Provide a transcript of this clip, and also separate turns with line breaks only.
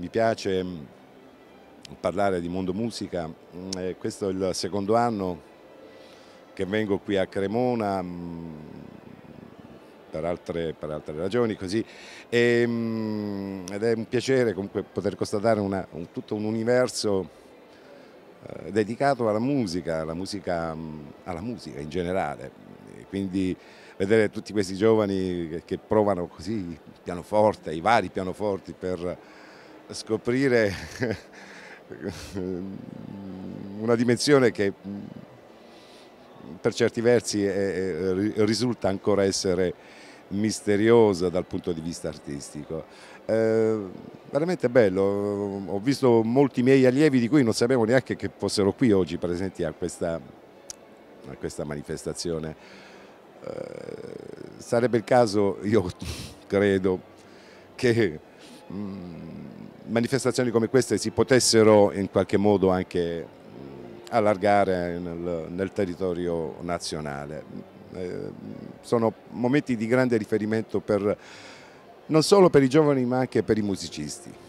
mi piace mm,
parlare di mondo musica, mm, eh, questo è il secondo anno che vengo qui a Cremona mm, per altre, per altre ragioni così e, ed è un piacere comunque poter constatare una, un, tutto un universo eh, dedicato alla musica, alla musica, alla musica in generale, quindi vedere tutti questi giovani che, che provano così il pianoforte, i vari pianoforti per scoprire una dimensione che per certi versi è, risulta ancora essere misteriosa dal punto di vista artistico. Eh, veramente bello, ho visto molti miei allievi di cui non sapevo neanche che fossero qui oggi presenti a questa, a questa manifestazione. Eh, sarebbe il caso, io credo, che... Mm, manifestazioni come queste si potessero in qualche modo anche allargare nel, nel territorio nazionale. Eh, sono momenti di grande riferimento per,
non solo per i giovani ma anche per i musicisti.